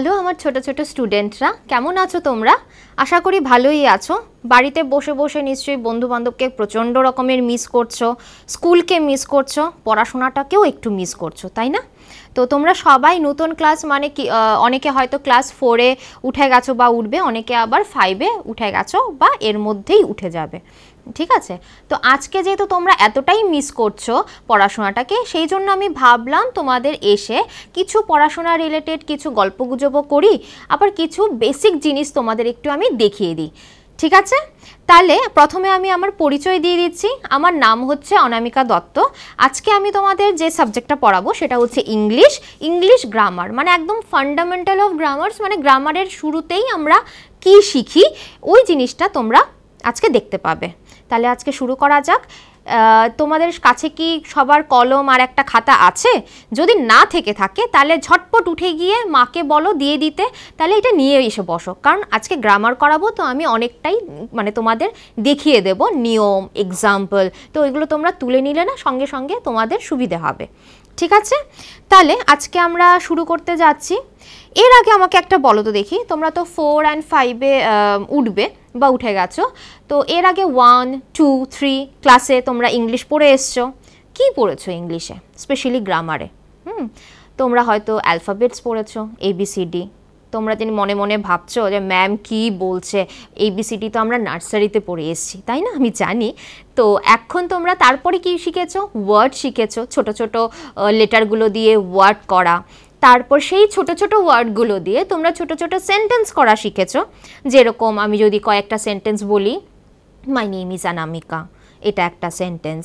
Hello আমার ছোট ছোট স্টুডেন্টরা কেমন আছো তোমরা আশা করি ভালোই আছো বাড়িতে বসে বসে নিশ্চয়ই বন্ধুবান্ধবকে প্রচণ্ড রকমের মিস করছো স্কুলকে মিস করছো পড়াশোনাটাকেও একটু মিস করছো তাই না তো তোমরা সবাই নতুন ক্লাস মানে কি অনেকে হয়তো ক্লাস ফোরে উঠে গেছো বা উঠবে অনেকে আবার ফাইভে উঠে গেছো বা এর মধ্যেই উঠে যাবে ঠিক আছে তো আজকে যেহেতু তোমরা এতটাই মিস করছো পড়াশোনাটাকে সেই জন্য আমি ভাবলাম তোমাদের এসে কিছু পড়াশোনা রিলেটেড কিছু গল্পগুজবও করি আবার কিছু বেসিক জিনিস তোমাদের একটু আমি দেখিয়ে দিই ঠিক আছে তাহলে প্রথমে আমি আমার পরিচয় দিয়ে দিচ্ছি আমার নাম হচ্ছে অনামিকা দত্ত আজকে আমি তোমাদের যে সাবজেক্টটা পড়াবো সেটা হচ্ছে ইংলিশ ইংলিশ গ্রামার মানে একদম ফান্ডামেন্টাল অফ গ্রামার্স মানে গ্রামারের শুরুতেই আমরা কি শিখি ওই জিনিসটা তোমরা আজকে দেখতে পাবে তাহলে আজকে শুরু করা যাক তোমাদের কাছে কি সবার কলম আর একটা খাতা আছে যদি না থেকে থাকে তাহলে ঝটপট উঠে গিয়ে মাকে বলো দিয়ে দিতে তাহলে এটা নিয়ে এসে বসো কারণ আজকে গ্রামার করাবো তো আমি অনেকটাই মানে তোমাদের দেখিয়ে দেব নিয়ম এক্সাম্পল তো ওইগুলো তোমরা তুলে নিলে না সঙ্গে সঙ্গে তোমাদের সুবিধে হবে ঠিক আছে তাহলে আজকে আমরা শুরু করতে যাচ্ছি এর আগে আমাকে একটা বলো তো দেখি তোমরা তো ফোর অ্যান্ড ফাইভে উঠবে বা উঠে গেছো তো এর আগে ওয়ান টু থ্রি ক্লাসে তোমরা ইংলিশ পড়ে এসছো কি পড়েছো ইংলিশে স্পেশালি গ্রামারে হুম তোমরা হয়তো অ্যালফাবেটস পড়েছো এবিসিডি তোমরা যিনি মনে মনে ভাবছো যে ম্যাম কি বলছে এবিসিডি তো আমরা নার্সারিতে পড়ে এসেছি তাই না আমি জানি তো এখন তোমরা তারপরে কি শিখেছো ওয়ার্ড শিখেছো ছোট ছোট লেটারগুলো দিয়ে ওয়ার্ড করা তারপর সেই ছোট ছোট ওয়ার্ডগুলো দিয়ে তোমরা ছোট ছোট সেন্টেন্স করা শিখেছো যেরকম আমি যদি কয়েকটা সেন্টেন্স বলি মাই নেম ইজ আনামিকা এটা একটা sentence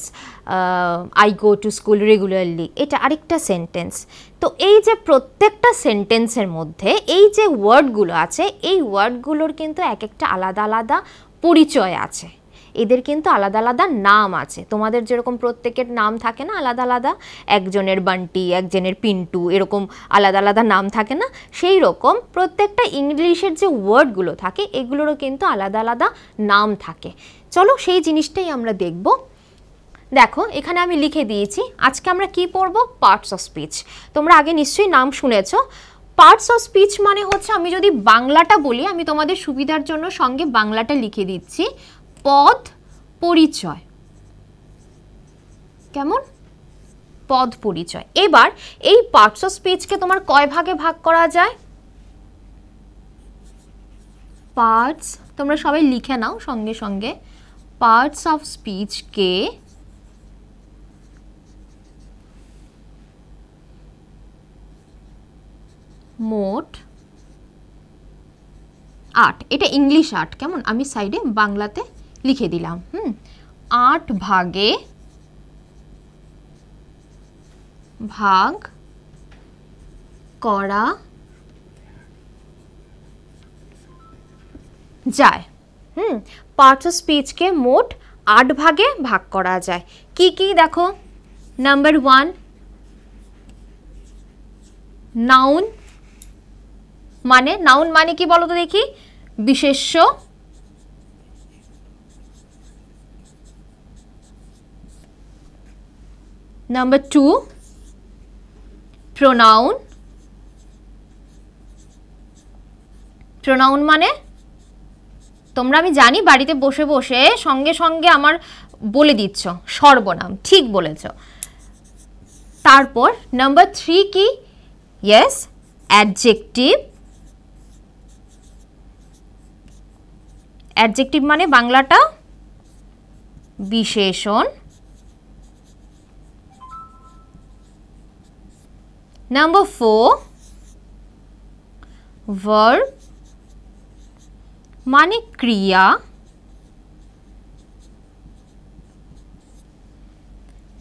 I go to school regularly এটা আরেকটা সেন্টেন্স তো এই যে প্রত্যেকটা সেন্টেন্সের মধ্যে এই যে ওয়ার্ডগুলো আছে এই ওয়ার্ডগুলোর কিন্তু এক একটা আলাদা আলাদা পরিচয় আছে এদের কিন্তু আলাদা আলাদা নাম আছে তোমাদের যেরকম প্রত্যেকের নাম থাকে না আলাদা আলাদা একজনের বান্টি একজনের পিন্টু এরকম আলাদা আলাদা নাম থাকে না সেই রকম প্রত্যেকটা ইংলিশের যে ওয়ার্ডগুলো থাকে এগুলোরও কিন্তু আলাদা আলাদা নাম থাকে চলো সেই জিনিসটাই আমরা দেখব দেখো এখানে আমি লিখে দিয়েছি আজকে আমরা কি পড়বো পার্টস অফ স্পিচ তোমরা আগে নিশ্চয়ই নাম শুনেছ পার্টস অফ স্পিচ মানে হচ্ছে আমি যদি বাংলাটা বলি আমি তোমাদের সুবিধার জন্য সঙ্গে বাংলাটা লিখে দিচ্ছি পদ পরিচয় কেমন পদ পরিচয় এবার এই পার্টস অফ স্পিচকে তোমার কয় ভাগে ভাগ করা যায় পার্টস তোমরা সবাই লিখে নাও সঙ্গে সঙ্গে parts of speech K মোট আট এটা ইংলিশ আট কেমন আমি সাইডে বাংলাতে লিখে দিলাম হুম আট ভাগে ভাগ করা যায় হুম পার্টস অফ স্পিচকে মোট আট ভাগে ভাগ করা যায় কি কি দেখো নাম্বার ওয়ান নাউন মানে নাউন মানে কি বলো তো দেখি বিশেষ্য নাম্বার টু প্রনাউন প্রনাউন মানে তোমরা আমি জানি বাড়িতে বসে বসে সঙ্গে সঙ্গে আমার বলে দিচ্ছ সর্বনাম ঠিক বলেছ তারপর নাম্বার থ্রি কি ইয়েস অ্যাডজেক্টিভ অ্যাডজেক্টিভ মানে বাংলাটা বিশেষণ নাম্বার ফোর ভার্ব মানে ক্রিয়া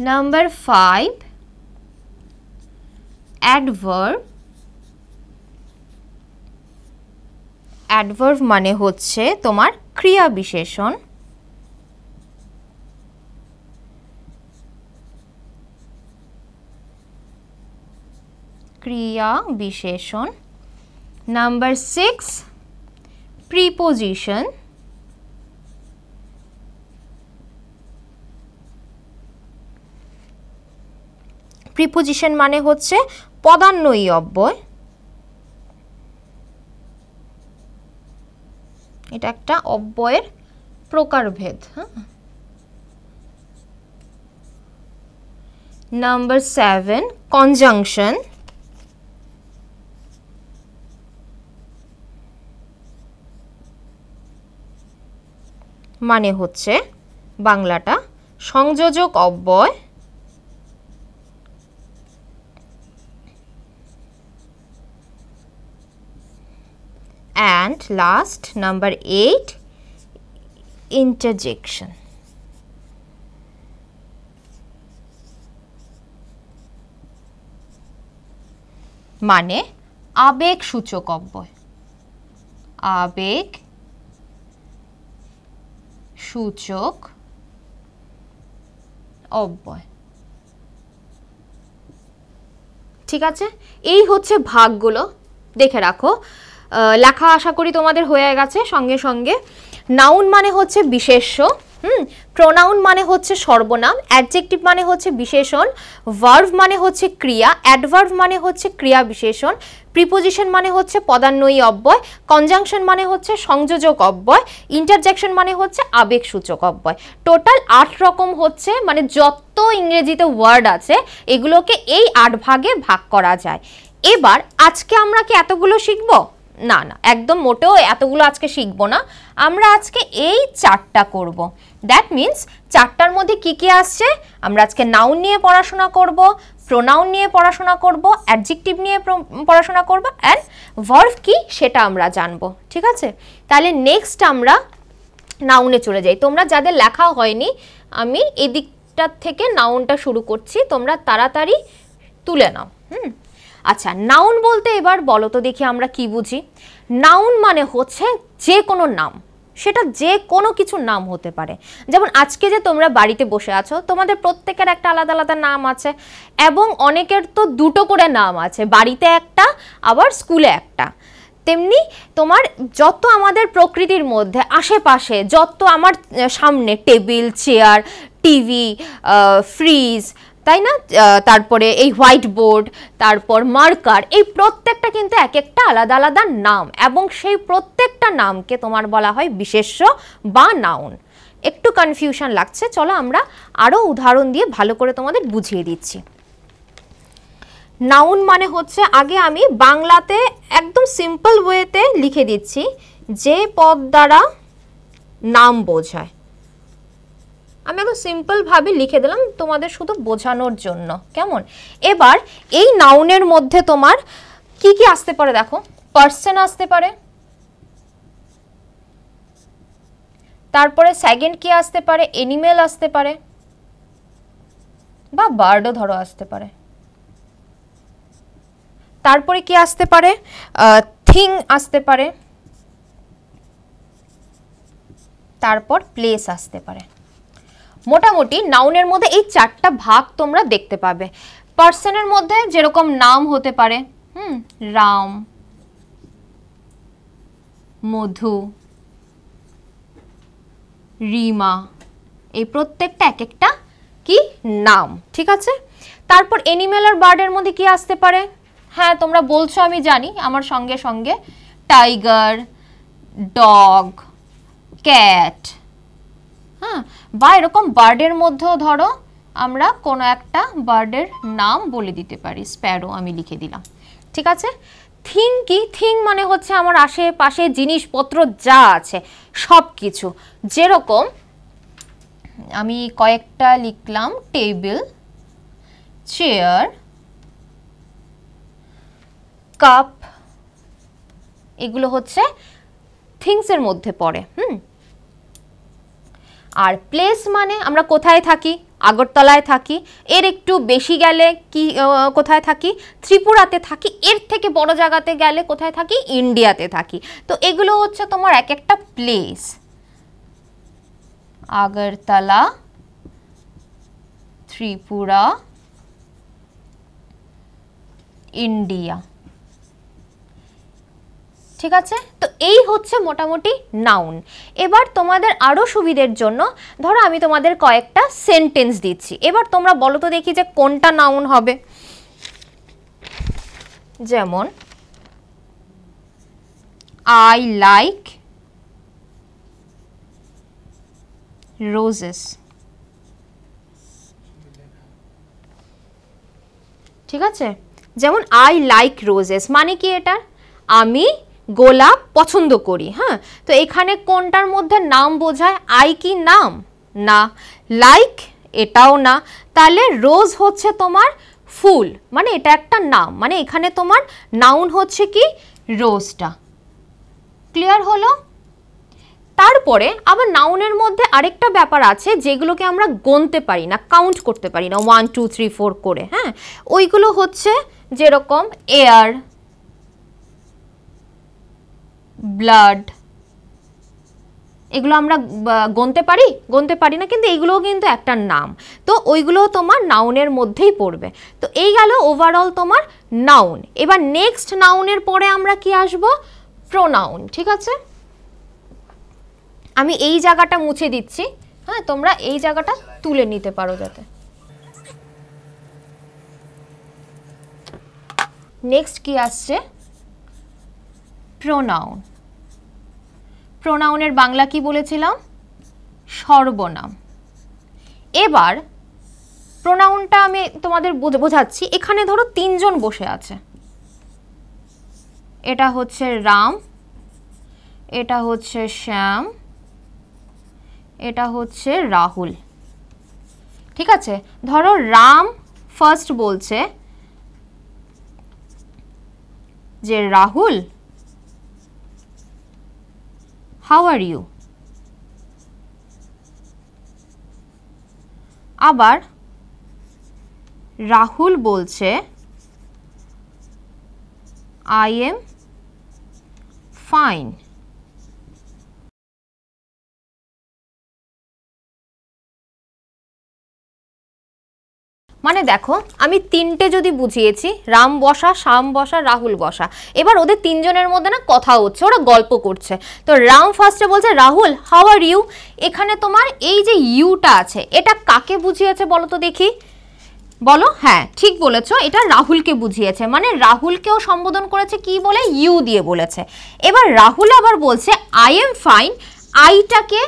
নাম্বার ফাইভ অ্যাডভার্ভ অ্যাডভার্ভ মানে হচ্ছে তোমার ক্রিয়া বিশেষণ ক্রিয়া বিশেষণ নাম্বার সিক্স preposition প্রিপোজিশন মানে হচ্ছে পদান্বয়ী অব্যয় এটা একটা অব্যয়ের প্রকারভেদ হ্যাঁ নাম্বার সেভেন কনজাংশন মানে হচ্ছে বাংলাটা সংযোজক অব্যয় and last number eight interjection মানে আবেগ সূচক অব্যয় আবেগ সূচক অব্যয় ঠিক আছে এই হচ্ছে ভাগগুলো দেখে রাখো লেখা আশা করি তোমাদের হয়ে গেছে সঙ্গে সঙ্গে নাউন মানে হচ্ছে বিশেষ্য হুম প্রোনাউন মানে হচ্ছে সর্বনাম অ্যাডজেক্টিভ মানে হচ্ছে বিশেষণ ভার্ভ মানে হচ্ছে ক্রিয়া অ্যাডভার্ভ মানে হচ্ছে ক্রিয়া বিশেষণ প্রিপোজিশন মানে হচ্ছে পদান্বয়ী অব্যয় কনজাংশন মানে হচ্ছে সংযোজক অব্যয় ইন্টারজেকশন মানে হচ্ছে আবেগসূচক অব্যয় টোটাল আট রকম হচ্ছে মানে যত ইংরেজিতে ওয়ার্ড আছে এগুলোকে এই আট ভাগে ভাগ করা যায় এবার আজকে আমরা কি এতগুলো শিখব না না একদম মোটেও এতগুলো আজকে শিখবো না আমরা আজকে এই চারটা করব। দ্যাট মিন্স চারটার মধ্যে কি কি আসছে আমরা আজকে নাউন নিয়ে পড়াশোনা করব প্রোনাউন নিয়ে পড়াশোনা করব অ্যাডজেক্টিভ নিয়ে পড়াশোনা করব অ্যান্ড ভার্ভ কি সেটা আমরা জানবো ঠিক আছে তাহলে নেক্সট আমরা নাউনে চলে যাই তোমরা যাদের লেখা হয়নি আমি এদিকটার থেকে নাউনটা শুরু করছি তোমরা তাড়াতাড়ি তুলে নাও হুম আচ্ছা নাউন বলতে এবার বলো তো দেখি আমরা কি বুঝি নাউন মানে হচ্ছে যে কোনো নাম সেটা যে কোনো কিছুর নাম হতে পারে যেমন আজকে যে তোমরা বাড়িতে বসে আছো তোমাদের প্রত্যেকের একটা আলাদা আলাদা নাম আছে এবং অনেকের তো দুটো করে নাম আছে বাড়িতে একটা আবার স্কুলে একটা তেমনি তোমার যত আমাদের প্রকৃতির মধ্যে আশেপাশে যত আমার সামনে টেবিল চেয়ার টিভি ফ্রিজ তাই না তারপরে এই হোয়াইট বোর্ড তারপর মার্কার এই প্রত্যেকটা কিন্তু এক একটা আলাদা আলাদা নাম এবং সেই প্রত্যেকটা নামকে তোমার বলা হয় বিশেষ বা নাউন একটু কনফিউশন লাগছে চলো আমরা আরও উদাহরণ দিয়ে ভালো করে তোমাদের বুঝিয়ে দিচ্ছি নাউন মানে হচ্ছে আগে আমি বাংলাতে একদম সিম্পল ওয়েতে লিখে দিচ্ছি যে পদ দ্বারা নাম বোঝায় আমি একদম সিম্পলভাবে লিখে দিলাম তোমাদের শুধু বোঝানোর জন্য কেমন এবার এই নাউনের মধ্যে তোমার কি কি আসতে পারে দেখো পার্সন আসতে পারে তারপরে সেকেন্ড কি আসতে পারে এনিমেল আসতে পারে বা বার্ডও ধরো আসতে পারে তারপরে কি আসতে পারে থিং আসতে পারে তারপর প্লেস আসতে পারে মোটামুটি নাউনের মধ্যে এই চারটা ভাগ তোমরা দেখতে পাবে পার্সনের মধ্যে যেরকম নাম হতে পারে হুম রাম মধু রিমা এই প্রত্যেকটা এক একটা কি নাম ঠিক আছে তারপর অ্যানিমেল আর বার্ডের মধ্যে কি আসতে পারে হ্যাঁ তোমরা বলছো আমি জানি আমার সঙ্গে সঙ্গে টাইগার ডগ ক্যাট হ্যাঁ বা এরকম বার্ডের মধ্যেও ধরো আমরা কোনো একটা বার্ডের নাম বলে দিতে পারি স্প্যারো আমি লিখে দিলাম ঠিক আছে থিং কি থিং মানে হচ্ছে আমার আশেপাশে জিনিসপত্র যা আছে সব কিছু যেরকম আমি কয়েকটা লিখলাম টেবিল চেয়ার কাপ এগুলো হচ্ছে থিংসের মধ্যে পড়ে হুম আর প্লেস মানে আমরা কোথায় থাকি আগরতলায় থাকি এর একটু বেশি গেলে কি কোথায় থাকি ত্রিপুরাতে থাকি এর থেকে বড় জায়গাতে গেলে কোথায় থাকি ইন্ডিয়াতে থাকি তো এগুলো হচ্ছে তোমার এক একটা প্লেস আগরতলা ত্রিপুরা ইন্ডিয়া ঠিক আছে তো এই হচ্ছে মোটামুটি নাউন এবার তোমাদের আরও সুবিধের জন্য ধরো আমি তোমাদের কয়েকটা সেন্টেন্স দিচ্ছি এবার তোমরা বলো তো দেখি যে কোনটা নাউন হবে যেমন আই লাইক রোজেস ঠিক আছে যেমন আই লাইক রোজেস মানে কি এটা আমি গোলাপ পছন্দ করি হ্যাঁ তো এখানে কোনটার মধ্যে নাম বোঝায় আই কি নাম না লাইক এটাও না তাহলে রোজ হচ্ছে তোমার ফুল মানে এটা একটা নাম মানে এখানে তোমার নাউন হচ্ছে কি রোজটা ক্লিয়ার হলো তারপরে আবার নাউনের মধ্যে আরেকটা ব্যাপার আছে যেগুলোকে আমরা গণতে পারি না কাউন্ট করতে পারি না ওয়ান টু থ্রি ফোর করে হ্যাঁ ওইগুলো হচ্ছে যেরকম এয়ার ব্লাড এগুলো আমরা গনতে পারি গনতে পারি না কিন্তু এইগুলোও কিন্তু একটা নাম তো ওইগুলোও তোমার নাউনের মধ্যেই পড়বে তো এই গেল ওভারঅল তোমার নাউন এবার নেক্সট নাউনের পরে আমরা কি আসব প্রোনাউন ঠিক আছে আমি এই জায়গাটা মুছে দিচ্ছি হ্যাঁ তোমরা এই জায়গাটা তুলে নিতে পারো যাতে নেক্সট কি আসছে প্রোনাউন প্রোনাউনের বাংলা কি বলেছিলাম সর্বনাম এবার প্রোনাউনটা আমি তোমাদের বোঝাচ্ছি এখানে ধরো তিনজন বসে আছে এটা হচ্ছে রাম এটা হচ্ছে শ্যাম এটা হচ্ছে রাহুল ঠিক আছে ধরো রাম ফার্স্ট বলছে যে রাহুল হাউ আর ইউ আবার রাহুল বলছে আই এম ফাইন মানে দেখো আমি তিনটে যদি বুঝিয়েছি রাম বসা শ্যাম বসা রাহুল বসা এবার ওদের তিনজনের মধ্যে না কথা হচ্ছে ওরা গল্প করছে তো রাম ফার্স্টে বলছে রাহুল হাউ আর ইউ এখানে তোমার এই যে ইউটা আছে এটা কাকে বুঝিয়েছে বলো তো দেখি বলো হ্যাঁ ঠিক বলেছ এটা রাহুলকে বুঝিয়েছে মানে রাহুলকেও সম্বোধন করেছে কি বলে ইউ দিয়ে বলেছে এবার রাহুল আবার বলছে আই এম ফাইন আইটাকে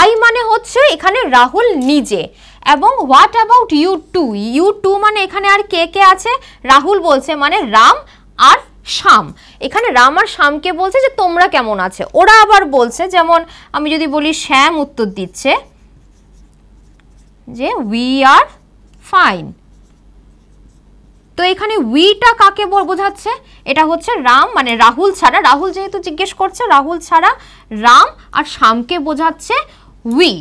আই মানে হচ্ছে এখানে রাহুল নিজে এবং what about you too you too মানে এখানে আর কে কে আছে রাহুল বলছে মানে রাম আর শাম এখানে রাম আর শামকে বলছে যে তোমরা কেমন আছে ওরা আবার বলছে যেমন আমি যদি বলি শ্যাম উত্তর দিচ্ছে যে উই আর ফাইন তো এখানে উইটা কাকে বোঝাচ্ছে এটা হচ্ছে রাম মানে রাহুল ছাড়া রাহুল যেহেতু জিজ্ঞেস করছে রাহুল ছাড়া রাম আর শামকে বোঝাচ্ছে উই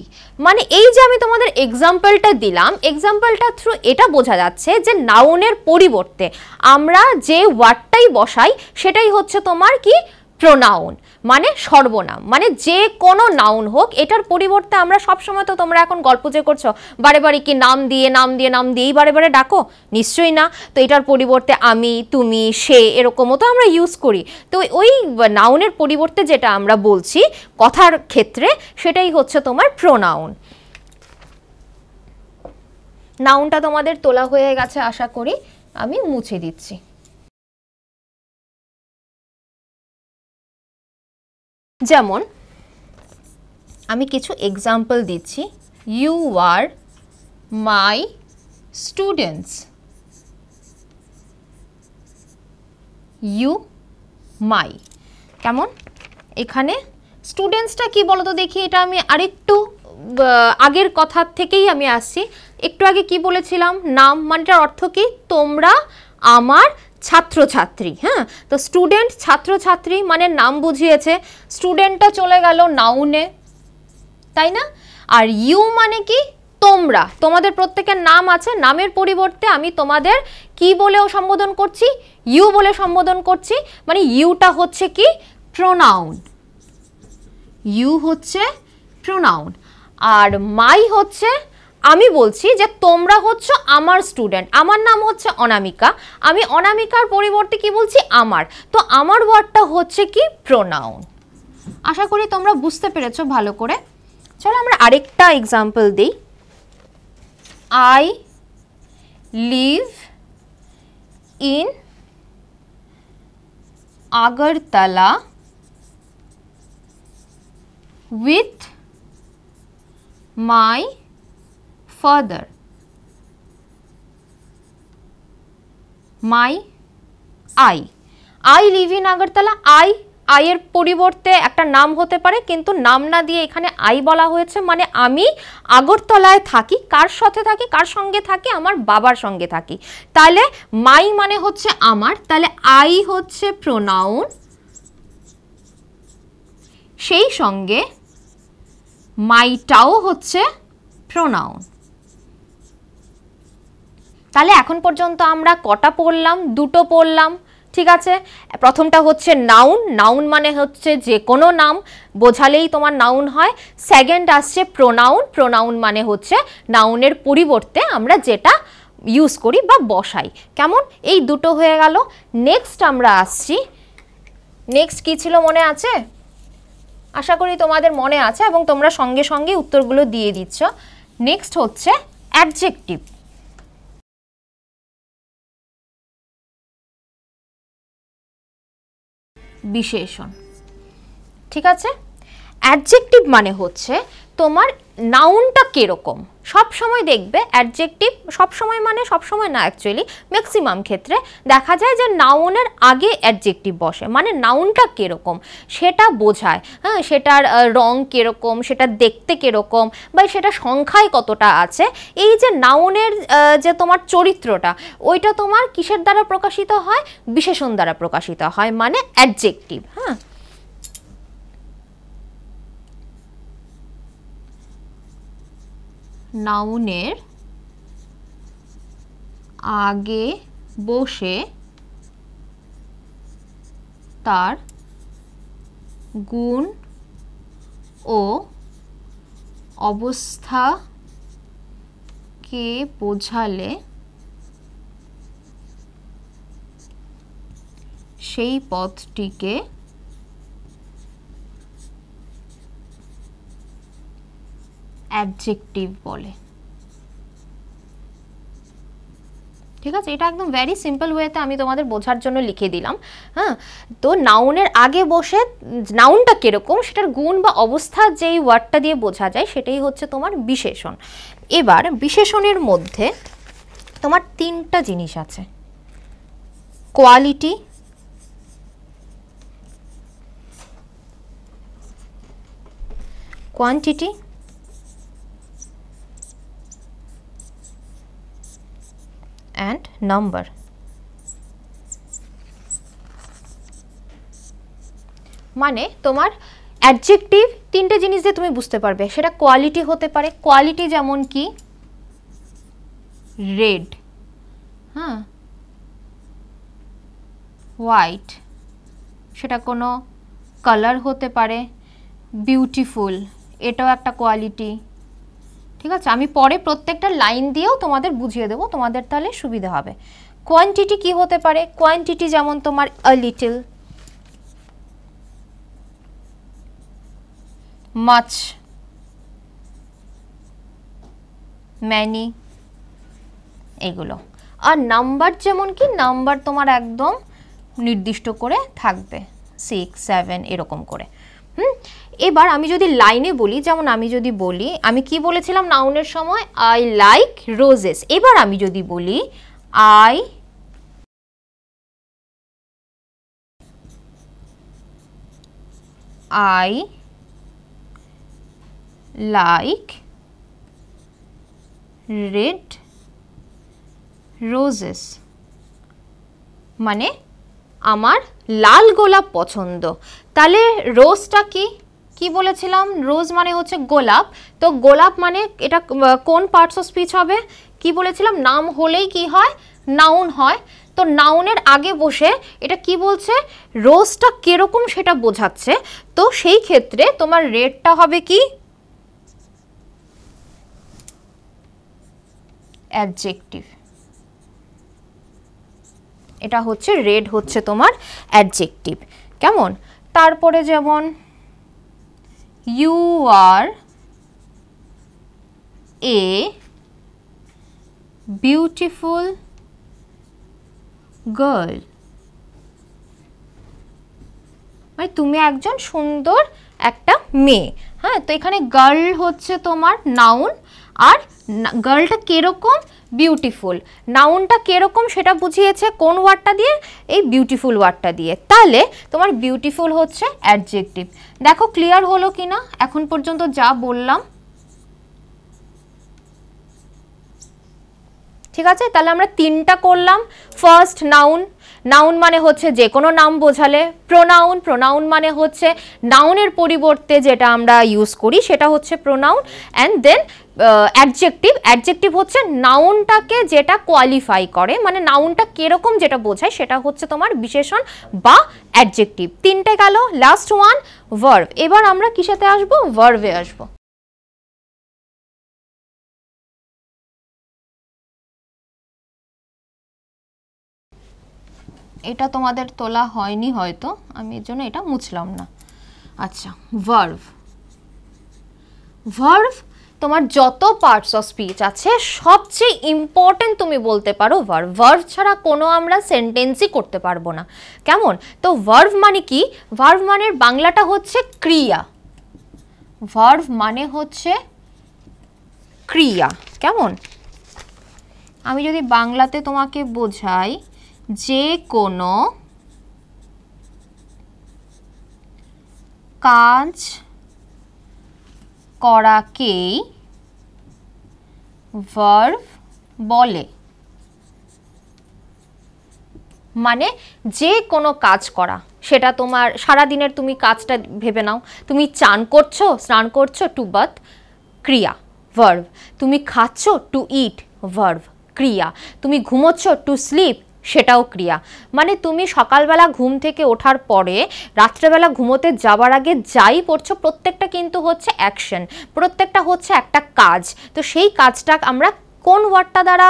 মানে এই যে আমি তোমাদের এক্সাম্পলটা দিলাম এক্সাম্পলটা থ্রু এটা বোঝা যাচ্ছে যে নাউনের পরিবর্তে আমরা যে ওয়ার্ডটাই বসাই সেটাই হচ্ছে তোমার কি প্রোনাউন মানে সর্বনাম মানে যে কোনো নাউন হোক এটার পরিবর্তে আমরা সবসময় তো তোমরা এখন গল্প যে করছো বারে বারে কি নাম দিয়ে নাম দিয়ে নাম দিয়েই বারে বারে ডাকো নিশ্চয়ই না তো এটার পরিবর্তে আমি তুমি সে এরকমও তো আমরা ইউজ করি তো ওই নাউনের পরিবর্তে যেটা আমরা বলছি কথার ক্ষেত্রে সেটাই হচ্ছে তোমার প্রোনাউন নাউনটা তোমাদের তোলা হয়ে গেছে আশা করি আমি মুছে দিচ্ছি যেমন আমি কিছু এক্সাম্পল দিচ্ছি you are my students you my কেমন এখানে স্টুডেন্টসটা কি বলতো দেখি এটা আমি আরেকটু আগের কথার থেকেই আমি আসছি একটু আগে কি বলেছিলাম নাম মানটার অর্থ কি তোমরা আমার ছাত্রছাত্রী হ্যাঁ তো স্টুডেন্ট ছাত্রছাত্রী মানে নাম বুঝিয়েছে স্টুডেন্টটা চলে গেল নাউনে তাই না আর ইউ মানে কি তোমরা তোমাদের প্রত্যেকের নাম আছে নামের পরিবর্তে আমি তোমাদের কি বলেও সম্বোধন করছি ইউ বলে সম্বোধন করছি মানে ইউটা হচ্ছে কি প্রোনাউন ইউ হচ্ছে প্রোনাউন আর মাই হচ্ছে আমি বলছি যে তোমরা হচ্ছে আমার স্টুডেন্ট আমার নাম হচ্ছে অনামিকা আমি অনামিকার পরিবর্তে কি বলছি আমার তো আমার ওয়ার্ডটা হচ্ছে কি প্রোনাউন আশা করি তোমরা বুঝতে পেরেছো ভালো করে চলো আমরা আরেকটা এক্সাম্পল দিই I live in Agartala with my further. My I. I live in Agartala. I I এর পরিবর্তে একটা নাম হতে পারে কিন্তু নাম না দিয়ে এখানে আই বলা হয়েছে মানে আমি আগরতলায় থাকি কার সাথে থাকি কার সঙ্গে থাকি আমার বাবার সঙ্গে থাকি তাহলে মাই মানে হচ্ছে আমার তাহলে আই হচ্ছে প্রোনাউন সেই সঙ্গে মাইটাও হচ্ছে প্রোনাউন তাহলে এখন পর্যন্ত আমরা কটা পড়লাম দুটো পড়লাম ঠিক আছে প্রথমটা হচ্ছে নাউন নাউন মানে হচ্ছে যে কোনো নাম বোঝালেই তোমার নাউন হয় সেকেন্ড আসছে প্রোনাউন প্রোনাউন মানে হচ্ছে নাউনের পরিবর্তে আমরা যেটা ইউজ করি বা বসাই কেমন এই দুটো হয়ে গেল নেক্সট আমরা আসছি নেক্সট কী ছিল মনে আছে আশা করি তোমাদের মনে আছে এবং তোমরা সঙ্গে সঙ্গে উত্তরগুলো দিয়ে দিচ্ছ নেক্সট হচ্ছে অ্যাডজেক্টিভ বিশেষণ ঠিক আছে অ্যাডজেক্টিভ মানে হচ্ছে তোমার নাউনটা কীরকম সব সময় দেখবে অ্যাডজেক্টিভ সব সময় মানে সব সময় না অ্যাকচুয়ালি ম্যাক্সিমাম ক্ষেত্রে দেখা যায় যে নাউনের আগে অ্যাডজেক্টিভ বসে মানে নাউনটা কীরকম সেটা বোঝায় হ্যাঁ সেটার রং কীরকম সেটা দেখতে কীরকম বা সেটা সংখ্যায় কতটা আছে এই যে নাউনের যে তোমার চরিত্রটা ওইটা তোমার কিসের দ্বারা প্রকাশিত হয় বিশেষণ দ্বারা প্রকাশিত হয় মানে অ্যাডজেক্টিভ হ্যাঁ নাউনের আগে বসে তার গুণ ও অবস্থাকে বোঝালে সেই পথটিকে অ্যাডজেক্টিভ বলে ঠিক আছে এটা একদম ভেরি সিম্পল ওয়েতে আমি তোমাদের বোঝার জন্য লিখে দিলাম হ্যাঁ তো নাউনের আগে বসে নাউনটা কীরকম সেটার গুণ বা অবস্থা যেই ওয়ার্ডটা দিয়ে বোঝা যায় সেটাই হচ্ছে তোমার বিশেষণ এবার বিশেষণের মধ্যে তোমার তিনটা জিনিস আছে কোয়ালিটি কোয়ান্টিটি and number. মানে তোমার অ্যাডজেক্টিভ তিনটে জিনিস দিয়ে তুমি বুঝতে পারবে সেটা কোয়ালিটি হতে পারে কোয়ালিটি যেমন কি রেড হ্যাঁ হোয়াইট সেটা কোনো কালার হতে পারে বিউটিফুল এটাও একটা কোয়ালিটি ঠিক আছে আমি পরে প্রত্যেকটা লাইন দিয়েও তোমাদের বুঝিয়ে দেবো তোমাদের তাহলে সুবিধা হবে কোয়ান্টিটি কি হতে পারে কোয়ান্টিটি যেমন তোমার আ লিটল মাছ ম্যানি এগুলো আর নাম্বার যেমন কি নাম্বার তোমার একদম নির্দিষ্ট করে থাকবে সিক্স সেভেন এরকম করে হুম এবার আমি যদি লাইনে বলি যেমন আমি যদি বলি আমি কি বলেছিলাম নাউনের সময় আই লাইক রোজেস এবার আমি যদি বলি I I like red roses মানে আমার লাল গোলাপ পছন্দ তাহলে রোজটা কি কি বলেছিলাম রোজ মানে হচ্ছে গোলাপ তো গোলাপ মানে এটা কোন পার্টস অফ স্পিচ হবে কি বলেছিলাম নাম হলেই কি হয় নাউন হয় তো নাউনের আগে বসে এটা কি বলছে রোজটা কিরকম সেটা বোঝাচ্ছে তো সেই ক্ষেত্রে তোমার রেডটা হবে কি অ্যাডজেক্টিভ এটা হচ্ছে রেড হচ্ছে তোমার অ্যাডজেক্টিভ কেমন তারপরে যেমন you are a beautiful girl মানে তুমি একজন সুন্দর একটা মেয়ে হ্যাঁ তো এখানে গার্ল হচ্ছে তোমার নাউন আর গার্লটা কীরকম বিউটিফুল নাউনটা কীরকম সেটা বুঝিয়েছে কোন ওয়ার্ডটা দিয়ে এই বিউটিফুল ওয়ার্ডটা দিয়ে তাহলে তোমার বিউটিফুল হচ্ছে অ্যাডজেক্টিভ দেখো ক্লিয়ার হলো কি না এখন পর্যন্ত যা বললাম ঠিক আছে তাহলে আমরা তিনটা করলাম ফার্স্ট নাউন নাউন মানে হচ্ছে যে কোনো নাম বোঝালে প্রোনাউন প্রোনাউন মানে হচ্ছে নাউনের পরিবর্তে যেটা আমরা ইউজ করি সেটা হচ্ছে pronoun and then adjective adjective হচ্ছে নাউনটাকে যেটা কোয়ালিফাই করে মানে নাউনটা কীরকম যেটা বোঝায় সেটা হচ্ছে তোমার বিশেষণ বা অ্যাডজেক্টিভ তিনটে গেল লাস্ট ওয়ান ভার্ভ এবার আমরা সাথে আসবো ভার্ভে আসবো এটা তোমাদের তোলা হয়নি হয়তো আমি এর জন্য এটা মুছলাম না আচ্ছা ভার্ভ ভার্ভ তোমার যত পার্টস অফ স্পিচ আছে সবচেয়ে ইম্পর্টেন্ট তুমি বলতে পারো ভার্ভ ভার্ভ ছাড়া কোনো আমরা সেন্টেন্সই করতে পারবো না কেমন তো ভার্ভ মানে কি ভার্ভ মানের বাংলাটা হচ্ছে ক্রিয়া ভার্ভ মানে হচ্ছে ক্রিয়া কেমন আমি যদি বাংলাতে তোমাকে বোঝাই যে কোনো কাজ করাকেই ভার্ভ বলে মানে যে কোনো কাজ করা সেটা তোমার সারা দিনের তুমি কাজটা ভেবে নাও তুমি চান করছো স্নান করছো টু বাথ ক্রিয়া ভার্ভ তুমি খাচ্ছ টু ইট ভার্ভ ক্রিয়া তুমি ঘুমোচ্ছ টু স্লিপ সেটাও ক্রিয়া মানে তুমি সকালবেলা ঘুম থেকে ওঠার পরে রাত্রেবেলা ঘুমোতে যাওয়ার আগে যাই পড়ছো প্রত্যেকটা কিন্তু হচ্ছে অ্যাকশন প্রত্যেকটা হচ্ছে একটা কাজ তো সেই কাজটা আমরা কোন ওয়ার্ডটা দ্বারা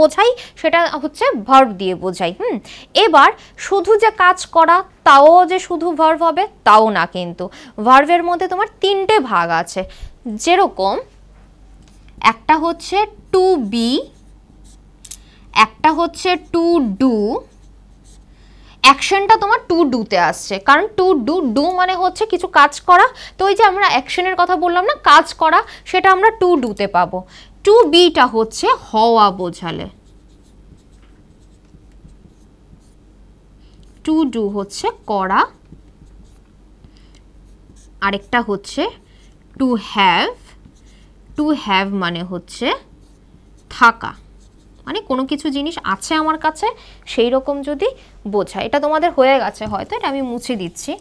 বোঝাই সেটা হচ্ছে ভার্ব দিয়ে বোঝাই হুম এবার শুধু যে কাজ করা তাও যে শুধু ভার্ব হবে তাও না কিন্তু ভার্ভের মধ্যে তোমার তিনটে ভাগ আছে যেরকম একটা হচ্ছে টু বি একটা হচ্ছে টু ডু অ্যাকশনটা তোমার টু ডুতে আসছে কারণ টু ডু ডু মানে হচ্ছে কিছু কাজ করা তো ওই যে আমরা অ্যাকশনের কথা বললাম না কাজ করা সেটা আমরা টু ডুতে পাবো টু বিটা হচ্ছে হওয়া বোঝালে টু ডু হচ্ছে করা আরেকটা হচ্ছে টু হ্যাভ টু হ্যাভ মানে হচ্ছে থাকা মানে কোনো কিছু জিনিস আছে আমার কাছে সেই রকম যদি বোঝা এটা তোমাদের হয়ে গেছে হয়তো এটা আমি মুছে দিচ্ছি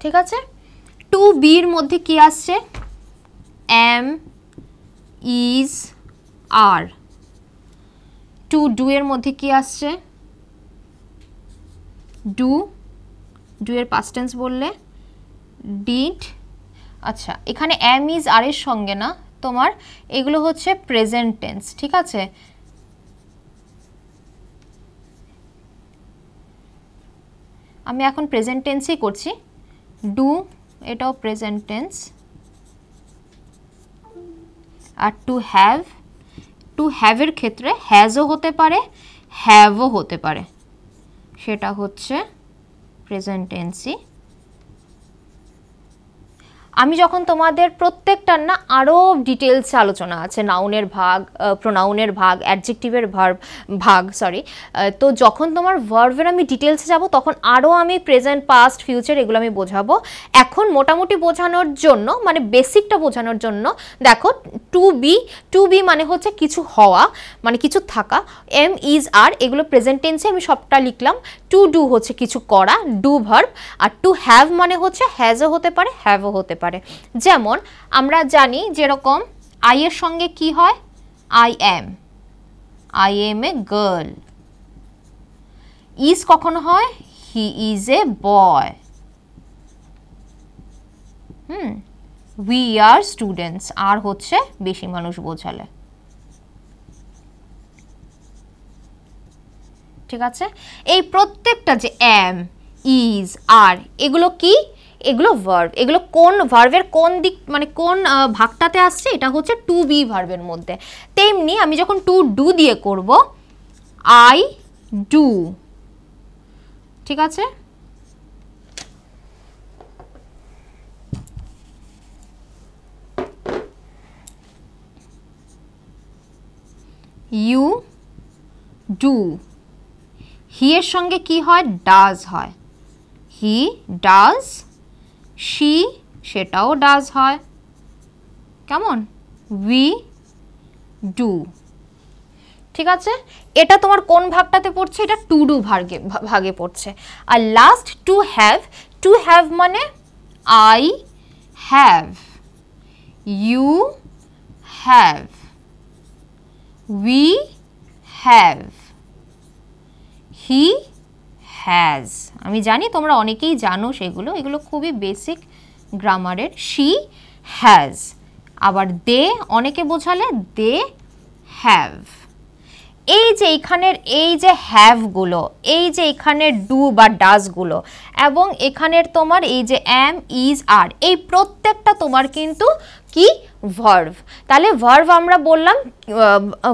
ঠিক আছে টু বির মধ্যে কি আসছে am is are to do এর মধ্যে কি আসছে ডু ডু এর পাস্টেন্স বললে ডিট আচ্ছা এখানে অ্যাম ইজ আর এর সঙ্গে না তোমার এগুলো হচ্ছে প্রেজেন্ট টেন্স ঠিক আছে আমি এখন প্রেজেন্ট টেন্সই করছি ডু এটাও প্রেজেন্ট টেন্স আর টু হ্যাভ টু হ্যাভের ক্ষেত্রে হ্যাজও হতে পারে হ্যাভও হতে পারে সেটা হচ্ছে প্রেজেন্ট টেন্সই আমি যখন তোমাদের প্রত্যেকটার না আরও ডিটেলস আলোচনা আছে নাউনের ভাগ প্রোনাউনের ভাগ অ্যাডজেক্টিভের ভার্ব ভাগ সরি তো যখন তোমার ভার্ভের আমি ডিটেলসে যাব তখন আরও আমি প্রেজেন্ট পাস্ট ফিউচার এগুলো আমি বোঝাবো এখন মোটামুটি বোঝানোর জন্য মানে বেসিকটা বোঝানোর জন্য দেখো টু বি টু বি মানে হচ্ছে কিছু হওয়া মানে কিছু থাকা এম ইজ আর এগুলো প্রেজেন্টেন্সে আমি সবটা লিখলাম টু ডু হচ্ছে কিছু করা ডু ভার্ব আর টু হ্যাভ মানে হচ্ছে হ্যাজও হতে পারে হ্যাভও হতে পারে যেমন আমরা জানি যেরকম আই এর সঙ্গে কি হয় I am I am a girl is কখন হয় he is a boy hmm we are students are হচ্ছে বেশি মানুষ বোঝালে ঠিক আছে এই প্রত্যেকটা যে এম ইজ আর এগুলো কি এগুলো ভার্ভ এগুলো কোন ভার্ভের কোন দিক মানে কোন ভাগটাতে আসছে এটা হচ্ছে টু বি ভার্ভের মধ্যে তেমনি আমি যখন টু ডু দিয়ে করব আই ডু ঠিক আছে ইউ ডু হি এর সঙ্গে কি হয় ডাজ হয় হি ডাজ শি সেটাও ডাজ হয় কেমন উই ডু ঠিক আছে এটা তোমার কোন ভাগটাতে পড়ছে এটা টু ডু ভাগে ভাগে পড়ছে আর last to have to have মানে I have you have we have he has আমি জানি তোমরা অনেকেই জানো সেগুলো এগুলো খুবই বেসিক গ্রামারের she has আবার দে অনেকে বোঝালে দে হ্যাভ এই যে এখানের এই যে হ্যাভগুলো এই যে এখানে ডু বা ডাজগুলো এবং এখানের তোমার এই যে অ্যাম ইজ আর এই প্রত্যেকটা তোমার কিন্তু কি ভার্ভ তাহলে ভার্ভ আমরা বললাম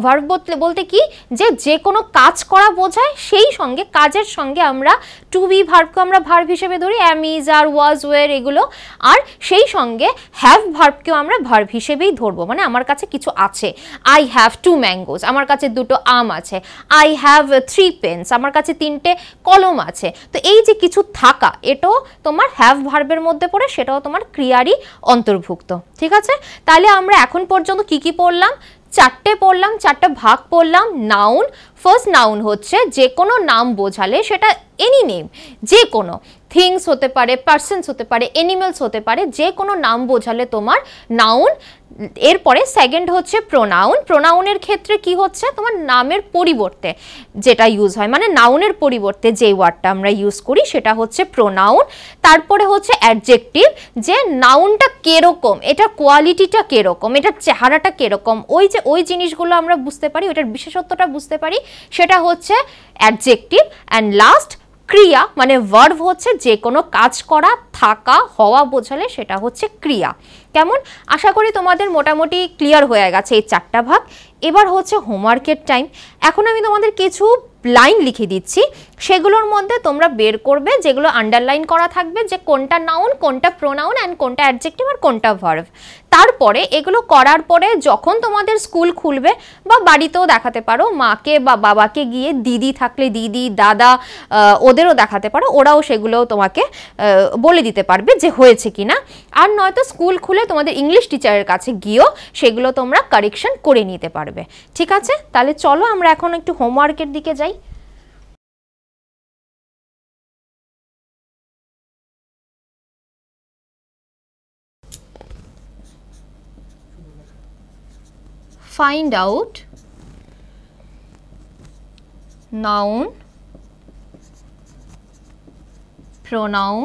ভার্ভ বলতে কি যে যে কোনো কাজ করা বোঝায় সেই সঙ্গে কাজের সঙ্গে আমরা টু বি ভার্ভকে আমরা ভার্ভ হিসেবে ধরি ইজ আর ওয়াজ ওয়ের এগুলো আর সেই সঙ্গে হ্যাভ ভার্ভকেও আমরা ভার্ভ হিসেবেই ধরবো মানে আমার কাছে কিছু আছে আই হ্যাভ টু ম্যাঙ্গোজ আমার কাছে দুটো আম আছে আই হ্যাভ থ্রি পেন্স আমার কাছে তিনটে কলম আছে তো এই যে কিছু থাকা এটাও তোমার হ্যাভ ভার্ভের মধ্যে পড়ে সেটাও তোমার ক্রিয়ারই অন্তর্ভুক্ত ঠিক আছে আছে তাহলে আমরা এখন পর্যন্ত কি কি পড়লাম চারটে পড়লাম চারটা ভাগ পড়লাম নাউন ফার্স্ট নাউন হচ্ছে যে কোনো নাম বোঝালে সেটা এনি নেম যে কোনো থিংস হতে পারে পার্সনস হতে পারে এনিমেলস হতে পারে যে কোনো নাম বোঝালে তোমার নাউন এরপরে সেকেন্ড হচ্ছে প্রোনাউন প্রোনাউনের ক্ষেত্রে কি হচ্ছে তোমার নামের পরিবর্তে যেটা ইউজ হয় মানে নাউনের পরিবর্তে যে ওয়ার্ডটা আমরা ইউজ করি সেটা হচ্ছে প্রোনাউন তারপরে হচ্ছে অ্যাডজেক্টিভ যে নাউনটা কেরকম এটা কোয়ালিটিটা কেরকম এটা চেহারাটা কেরকম ওই যে ওই জিনিসগুলো আমরা বুঝতে পারি ওইটার বিশেষত্বটা বুঝতে পারি সেটা হচ্ছে অ্যাডজেক্টিভ অ্যান্ড লাস্ট ক্রিয়া মানে ভার্ভ হচ্ছে যে কোনো কাজ করা থাকা হওয়া বোঝালে সেটা হচ্ছে ক্রিয়া কেমন আশা করি তোমাদের মোটামুটি ক্লিয়ার হয়ে গেছে এই চারটা ভাগ এবার হচ্ছে হোমওয়ার্কের টাইম এখন আমি তোমাদের কিছু লাইন লিখে দিচ্ছি সেগুলোর মধ্যে তোমরা বের করবে যেগুলো আন্ডারলাইন করা থাকবে যে কোনটা নাউন কোনটা প্রোনাউন অ্যান্ড কোনটা অ্যাডজেক্টিভ আর কোনটা ভার্ভ তারপরে এগুলো করার পরে যখন তোমাদের স্কুল খুলবে বা বাড়িতেও দেখাতে পারো মাকে বা বাবাকে গিয়ে দিদি থাকলে দিদি দাদা ওদেরও দেখাতে পারো ওরাও সেগুলো তোমাকে বলে দিতে পারবে যে হয়েছে কি না আর নয়তো স্কুল খুলে তোমাদের ইংলিশ টিচারের কাছে গিয়েও সেগুলো তোমরা কারেকশন করে নিতে পারবে ঠিক আছে তাহলে চলো আমরা এখন একটু হোমওয়ার্কের দিকে যাই find out noun, pronoun,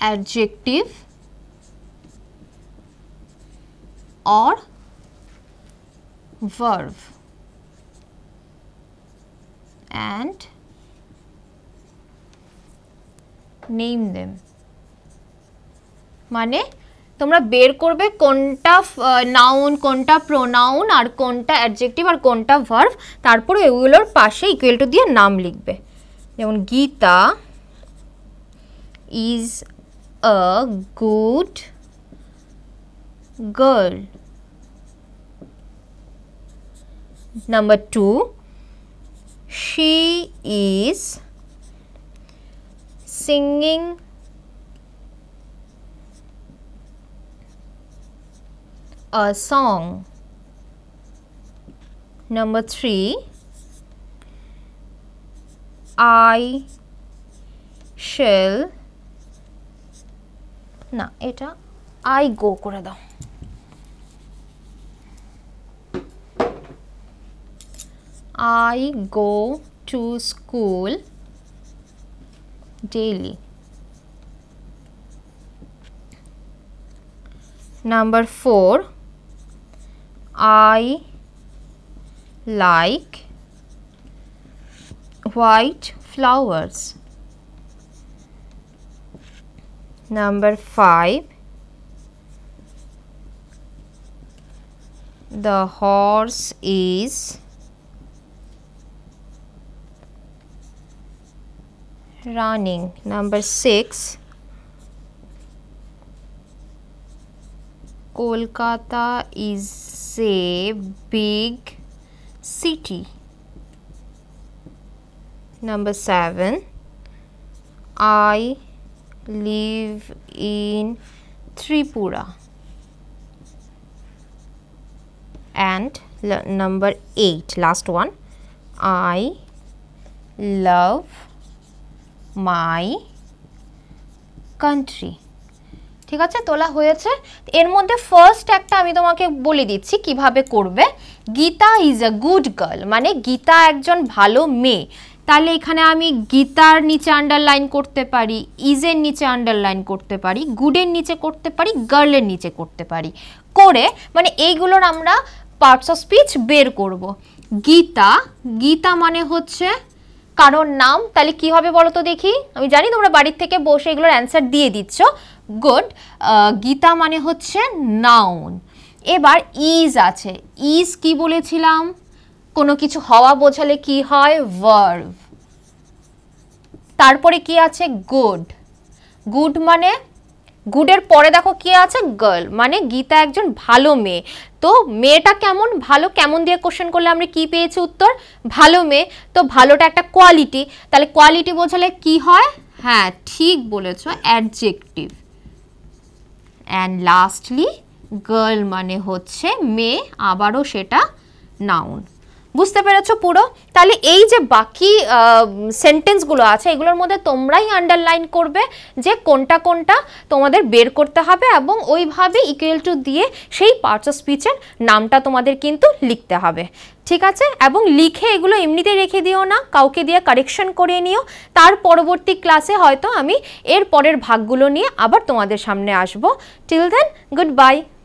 adjective or verb and name them. মানে তোমরা বের করবে কোনটা নাউন কোনটা প্রোনাউন আর কোনটা অ্যাডজেক্টিভ আর কোনটা ভার্ভ তারপরে এগুলোর পাশে ইকুয়েল টু দিয়ে নাম লিখবে যেমন Gita is a good girl number two she is singing a song. Number three, I shall. Na, eta I go kore da. I go to school daily. Number four. I like white flowers. Number 5 The horse is running. Number 6 Kolkata is say big city. Number 7. I live in Tripura. And number 8, last one. I love my country. ঠিক আছে তোলা হয়েছে এর মধ্যে first একটা আমি তোমাকে বলে দিচ্ছি কিভাবে করবে Gita is a good girl মানে গীতা একজন ভালো মেয়ে তাহলে এখানে আমি গীতার নিচে আন্ডারলাইন করতে পারি ইজের নিচে আন্ডারলাইন করতে পারি গুডের নিচে করতে পারি গার্লের নিচে করতে পারি করে মানে এইগুলোর আমরা পার্টস অফ স্পিচ বের করব। গীতা গীতা মানে হচ্ছে কারোর নাম তাহলে কি হবে বলো তো দেখি আমি জানি তোমরা বাড়ির থেকে বসে এগুলোর অ্যান্সার দিয়ে দিচ্ছ গুড গীতা মানে হচ্ছে নাউন এবার ইজ আছে ইজ কি বলেছিলাম কোনো কিছু হওয়া বোঝালে কি হয় ভার্ভ তারপরে কি আছে গুড গুড মানে গুডের পরে দেখো কি আছে গার্ল মানে গীতা একজন ভালো মেয়ে তো মেয়েটা কেমন ভালো কেমন দিয়ে কোশ্চেন করলে আমরা কি পেয়েছি উত্তর ভালো মেয়ে তো ভালোটা একটা কোয়ালিটি তাহলে কোয়ালিটি বোঝালে কি হয় হ্যাঁ ঠিক বলেছ অ্যাডজেক্টিভ অ্যান্ড লাস্টলি গার্ল মানে হচ্ছে মেয়ে আবারও সেটা নাউন বুঝতে পেরেছো পুরো তাহলে এই যে বাকি সেন্টেন্সগুলো আছে এগুলোর মধ্যে তোমরাই আন্ডারলাইন করবে যে কোনটা কোনটা তোমাদের বের করতে হবে এবং ওইভাবে ইকুয়াল টু দিয়ে সেই পার্টস অফ স্পিচের নামটা তোমাদের কিন্তু লিখতে হবে ঠিক আছে এবং লিখে এগুলো এমনিতে রেখে দিও না কাউকে দিয়ে কারেকশন করে নিও তার পরবর্তী ক্লাসে হয়তো আমি এর পরের ভাগগুলো নিয়ে আবার তোমাদের সামনে আসব টিল দেন গুড বাই